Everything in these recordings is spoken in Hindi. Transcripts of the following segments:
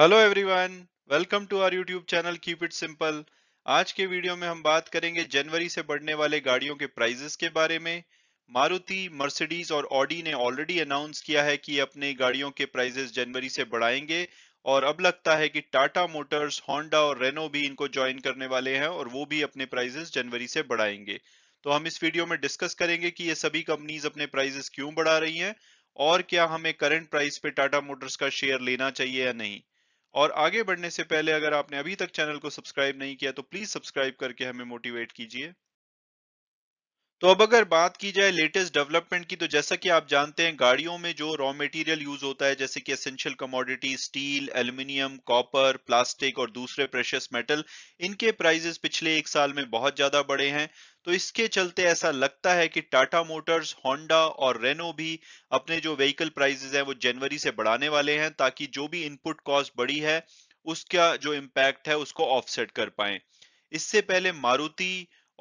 hello everyone welcome to our YouTube channel keep it simple आज के वीडियो में हम बात करेंगे जनवरी से बढ़ने वाले गाड़ियों के प्राइजेस के बारे में मारुति मर्सिडीज और ऑडी ने ऑलरेडी अनाउंस किया है कि अपने गाड़ियों के प्राइजेस जनवरी से बढ़ाएंगे और अब लगता है कि टाटा मोटर्स होंडा और रेनो भी इनको ज्वाइन करने वाले हैं और वो भी अपने प्राइजेस जनवरी से बढ़ाएंगे तो हम इस वीडियो में डिस्कस करेंगे कि ये सभी कंपनीज अपने प्राइजेस क्यों बढ़ा रही हैं और क्या हमें करंट प्राइस पे टाटा मोटर्स का शेयर लेना चाहिए या नहीं और आगे बढ़ने से पहले अगर आपने अभी तक चैनल को सब्सक्राइब नहीं किया तो प्लीज सब्सक्राइब करके हमें मोटिवेट कीजिए तो अब अगर बात की जाए लेटेस्ट डेवलपमेंट की तो जैसा कि आप जानते हैं गाड़ियों में जो रॉ मटेरियल यूज होता है जैसे कि essential commodity steel aluminium copper plastic और दूसरे प्रेशियस मेटल इनके प्राइजेस पिछले एक साल में बहुत ज्यादा बढ़े हैं तो इसके चलते ऐसा लगता है कि टाटा मोटर्स होंडा और रेनो भी अपने जो व्हीकल प्राइजेस हैं वो जनवरी से बढ़ाने वाले हैं ताकि जो भी इनपुट कॉस्ट बढ़ी है उसका जो इम्पैक्ट है उसको ऑफसेट कर पाए इससे पहले मारुति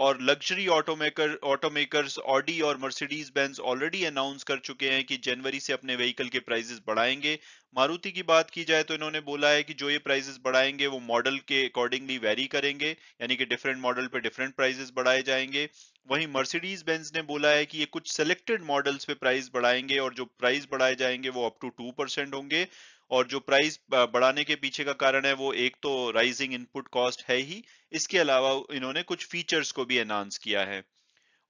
और लग्जरी ऑटोमेकर ऑटोमेकर्स ऑडी और मर्सिडीज बेंज ऑलरेडी अनाउंस कर चुके हैं कि जनवरी से अपने व्हीकल के प्राइजेस बढ़ाएंगे मारुति की बात की जाए तो इन्होंने बोला है कि जो ये प्राइजेस बढ़ाएंगे वो मॉडल के अकॉर्डिंगली वेरी करेंगे यानी कि डिफरेंट मॉडल पे डिफरेंट प्राइजेस बढ़ाए जाएंगे वहीं मर्सिडीज बेंज ने बोला है कि ये कुछ सेलेक्टेड मॉडल्स पे प्राइस बढ़ाएंगे और जो प्राइस बढ़ाए जाएंगे वो अप टू टू परसेंट होंगे और जो प्राइस बढ़ाने के पीछे का कारण है वो एक तो राइजिंग इनपुट कॉस्ट है ही इसके अलावा इन्होंने कुछ फीचर्स को भी एनहांस किया है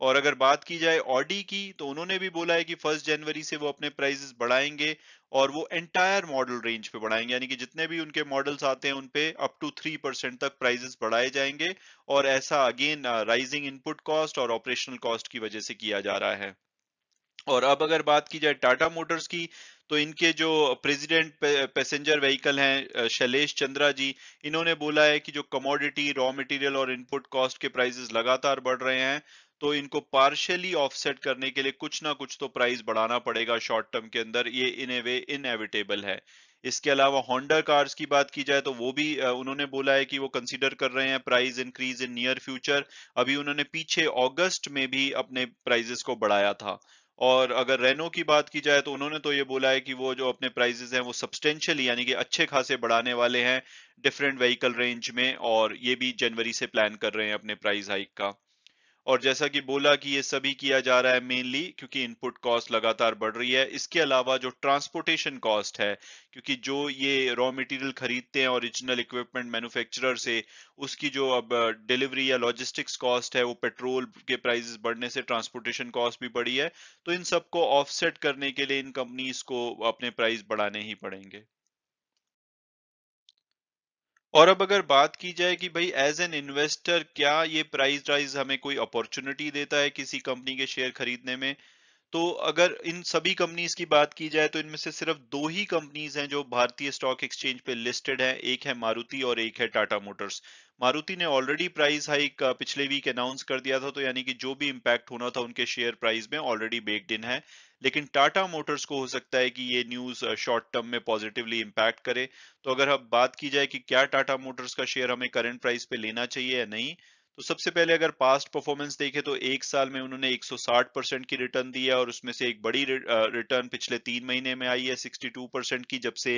और अगर बात की जाए ऑडी की तो उन्होंने भी बोला है कि फर्स्ट जनवरी से वो अपने प्राइजेस बढ़ाएंगे और वो एंटायर मॉडल रेंज पे बढ़ाएंगे यानी कि जितने भी उनके मॉडल्स आते हैं उनपे अप टू थ्री परसेंट तक प्राइजेस बढ़ाए जाएंगे और ऐसा अगेन राइजिंग इनपुट कॉस्ट और ऑपरेशनल कॉस्ट की वजह से किया जा रहा है और अब अगर बात की जाए टाटा मोटर्स की तो इनके जो प्रेसिडेंट पैसेंजर व्हीकल हैं शैलेश चंद्रा जी इन्होंने बोला है कि जो कमोडिटी रॉ मटेरियल और इनपुट कॉस्ट के प्राइसेस लगातार बढ़ रहे हैं तो इनको पार्शियली ऑफसेट करने के लिए कुछ ना कुछ तो प्राइस बढ़ाना पड़ेगा शॉर्ट टर्म के अंदर ये इन ए वे इनएविटेबल है इसके अलावा होंडा कार्स की बात की जाए तो वो भी उन्होंने बोला है कि वो कंसीडर कर रहे हैं price increase in near future अभी उन्होंने पीछे अगस्त में भी अपने प्राइजेस को बढ़ाया था और अगर रेनो की बात की जाए तो उन्होंने तो ये बोला है कि वो जो अपने प्राइजेज हैं वो सब्सटेंशियली यानी कि अच्छे खासे बढ़ाने वाले हैं डिफरेंट व्हीकल रेंज में और ये भी जनवरी से प्लान कर रहे हैं अपने प्राइस हाइक का और जैसा कि बोला कि ये सभी किया जा रहा है मेनली क्योंकि इनपुट कॉस्ट लगातार बढ़ रही है इसके अलावा जो ट्रांसपोर्टेशन कॉस्ट है क्योंकि जो ये रॉ मटेरियल खरीदते हैं ओरिजिनल इक्विपमेंट मैन्युफैक्चरर से उसकी जो अब डिलीवरी या लॉजिस्टिक्स कॉस्ट है वो पेट्रोल के प्राइसेस बढ़ने से ट्रांसपोर्टेशन कॉस्ट भी बढ़ी है तो इन सबको ऑफसेट करने के लिए इन कंपनीज को अपने प्राइस बढ़ाने ही पड़ेंगे और अब अगर बात की जाए कि भाई एज एन इन्वेस्टर क्या ये प्राइस राइज हमें कोई अपॉर्चुनिटी देता है किसी कंपनी के शेयर खरीदने में तो अगर इन सभी कंपनीज की बात की जाए तो इनमें से सिर्फ दो ही कंपनीज हैं जो भारतीय स्टॉक एक्सचेंज पे लिस्टेड हैं एक है मारुति और एक है टाटा मोटर्स मारुति ने ऑलरेडी प्राइस हाइक पिछले वीक अनाउंस कर दिया था तो यानी कि जो भी इम्पैक्ट होना था उनके शेयर प्राइस में ऑलरेडी बेक्ड इन है लेकिन टाटा मोटर्स को हो सकता है कि ये न्यूज शॉर्ट टर्म में पॉजिटिवली इम्पैक्ट करे तो अगर हम बात की जाए कि क्या टाटा मोटर्स का शेयर हमें करंट प्राइस पे लेना चाहिए या नहीं तो सबसे पहले अगर पास्ट परफॉर्मेंस देखे तो एक साल में उन्होंने 160 परसेंट की रिटर्न दी है और उसमें से एक बड़ी रिटर्न पिछले तीन महीने में आई है 62 परसेंट की जब से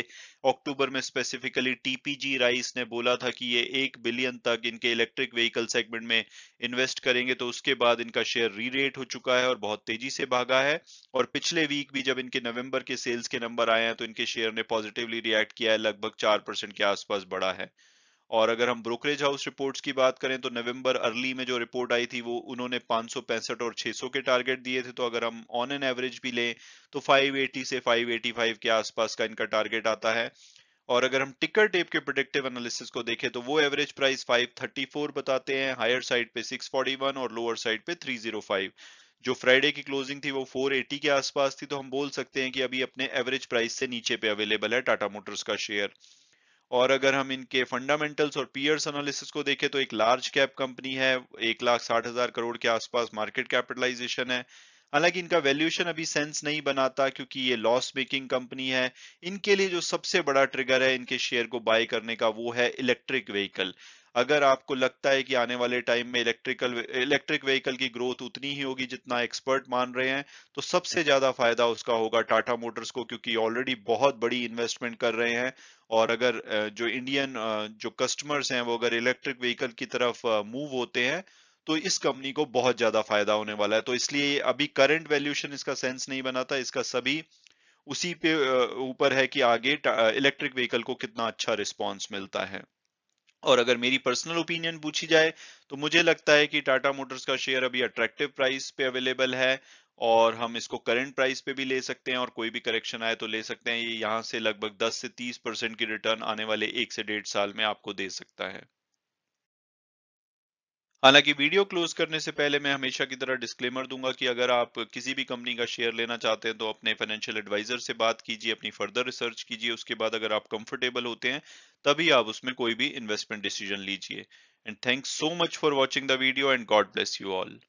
अक्टूबर में स्पेसिफिकली टीपीजी राइस ने बोला था कि ये एक बिलियन तक इनके इलेक्ट्रिक व्हीकल सेगमेंट में इन्वेस्ट करेंगे तो उसके बाद इनका शेयर री रेट हो चुका है और बहुत तेजी से भागा है और पिछले वीक भी जब इनके नवंबर के सेल्स के नंबर आए हैं तो इनके शेयर ने पॉजिटिवली रिएक्ट किया है लगभग चार परसेंट के आसपास बढ़ा है और अगर हम ब्रोकरेज हाउस रिपोर्ट्स की बात करें तो नवंबर अर्ली में जो रिपोर्ट आई थी वो उन्होंने पांच और 600 के टारगेट दिए थे तो अगर हम ऑन एन एवरेज भी लें तो 580 से 585 के आसपास का इनका टारगेट आता है और अगर हम टिकर टेप के प्रोडिक्टिव एनालिसिस को देखें तो वो एवरेज प्राइस 534 बताते हैं हायर साइड पे 641 और लोअर साइड पे 305 जो फ्राइडे की क्लोजिंग थी वो 480 के आसपास थी तो हम बोल सकते हैं कि अभी अपने एवरेज प्राइस से नीचे पे अवेलेबल है टाटा मोटर्स का शेयर और अगर हम इनके फंडामेंटल्स और पीयर्स एनालिसिस को देखें तो एक लार्ज कैप कंपनी है एक लाख साठ हजार करोड़ के आसपास मार्केट कैपिटलाइजेशन है हालांकि इनका वैल्यूएशन अभी सेंस नहीं बनाता क्योंकि ये लॉस मेकिंग कंपनी है इनके लिए जो सबसे बड़ा ट्रिगर है इनके शेयर को बाय करने का वो है इलेक्ट्रिक व्हीकल अगर आपको लगता है कि आने वाले टाइम में इलेक्ट्रिकल इलेक्ट्रिक व्हीकल की ग्रोथ उतनी ही होगी जितना एक्सपर्ट मान रहे हैं तो सबसे ज्यादा फायदा उसका होगा टाटा मोटर्स को क्योंकि ऑलरेडी बहुत बड़ी इन्वेस्टमेंट कर रहे हैं और अगर जो इंडियन जो कस्टमर्स हैं वो अगर इलेक्ट्रिक व्हीकल की तरफ मूव होते हैं तो इस कंपनी को बहुत ज्यादा फायदा होने वाला है तो इसलिए अभी करंट वैल्यूशन इसका सेंस नहीं बनाता इसका सभी उसी पे ऊपर है कि आगे इलेक्ट्रिक व्हीकल को कितना अच्छा रिस्पॉन्स मिलता है और अगर मेरी पर्सनल ओपिनियन पूछी जाए तो मुझे लगता है कि टाटा मोटर्स का शेयर अभी अट्रैक्टिव प्राइस पे अवेलेबल है और हम इसको करंट प्राइस पे भी ले सकते हैं और कोई भी करेक्शन आए तो ले सकते हैं ये यहाँ से लगभग 10 से 30 परसेंट की रिटर्न आने वाले एक से डेढ़ साल में आपको दे सकता है हालांकि वीडियो क्लोज करने से पहले मैं हमेशा की तरह डिस्क्लेमर दूंगा कि अगर आप किसी भी कंपनी का शेयर लेना चाहते हैं तो अपने फाइनेंशियल एडवाइजर से बात कीजिए अपनी फर्दर रिसर्च कीजिए उसके बाद अगर आप कंफर्टेबल होते हैं तभी आप उसमें कोई भी इन्वेस्टमेंट डिसीजन लीजिए and thanks so much for watching the video and God bless you all